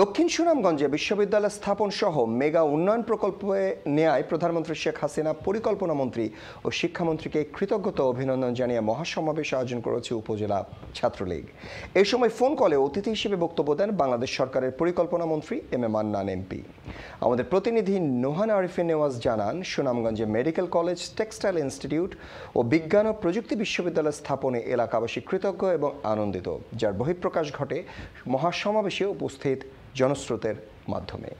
দক্ষিণ সুনামগঞ্জে বিশ্ববিদ্যালয় স্থাপন সহ মেগা উন্নয়ন প্রকল্পে নেয় প্রধানমন্ত্রী শেখ হাসিনা পরিকল্পনা মন্ত্রী ও শিক্ষামন্ত্রীকে কৃতজ্ঞতা অভিনন্দন জানিয়ে মহাসমাবেশ আয়োজন করেছে উপজেলা ছাত্রলীগ এ সময় ফোন কলে অতিথি হিসেবে বক্তব্য দেন বাংলাদেশ সরকারের পরিকল্পনা মন্ত্রী এম এ মান্নান এমপি আমাদের প্রতিনিধি নোহান আরিফিন নেওয়াজ জানান সুনামগঞ্জে মেডিকেল কলেজ টেক্সটাইল ইনস্টিটিউট ও বিজ্ঞান ও প্রযুক্তি বিশ্ববিদ্যালয় স্থাপনে এলাকাবাসী কৃতজ্ঞ এবং আনন্দিত যার বহিঃপ্রকাশ ঘটে মহাসমাবেশে উপস্থিত জনস্রোতের মাধ্যমে